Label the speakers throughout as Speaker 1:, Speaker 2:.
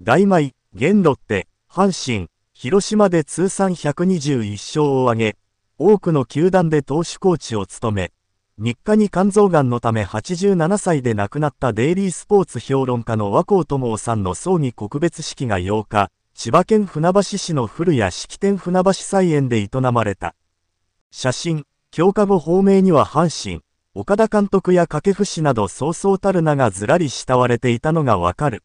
Speaker 1: 大米、元ロッテ、阪神、広島で通算121勝を挙げ、多くの球団で投手コーチを務め、3日に肝臓がんのため87歳で亡くなったデイリースポーツ評論家の和光智夫さんの葬儀告別式が8日、千葉県船橋市の古谷式典船橋菜園で営まれた。写真、強化後方面には阪神、岡田監督や掛布氏などそうそうたる名がずらり慕われていたのがわかる。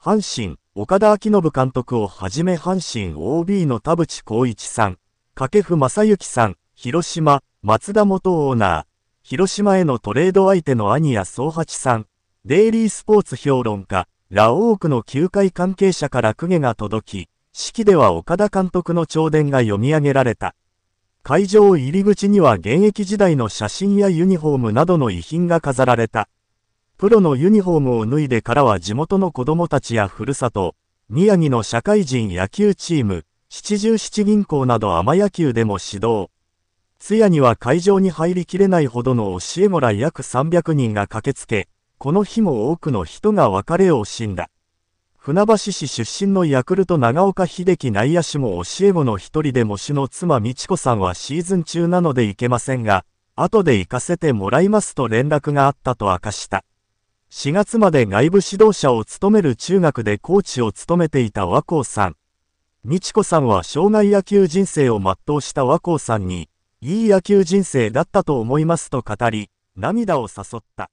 Speaker 1: 阪神、岡田昭信監督をはじめ阪神 OB の田淵光一さん、掛布正幸さん、広島、松田元オーナー、広島へのトレード相手の兄や総八さん、デイリースポーツ評論家、ラオークの球界関係者から公家が届き、式では岡田監督の弔電が読み上げられた。会場入り口には現役時代の写真やユニフォームなどの遺品が飾られた。プロのユニフォームを脱いでからは地元の子供たちやふるさと、宮城の社会人野球チーム、七十七銀行など雨野球でも指導。通夜には会場に入りきれないほどの教え子ら約300人が駆けつけ、この日も多くの人が別れを惜しんだ。船橋市出身のヤクルト長岡秀樹内野手も教え子の一人でも、主の妻美智子さんはシーズン中なので行けませんが、後で行かせてもらいますと連絡があったと明かした。4月まで外部指導者を務める中学でコーチを務めていた和光さん。美智子さんは障害野球人生を全うした和光さんに、いい野球人生だったと思いますと語り、涙を誘った。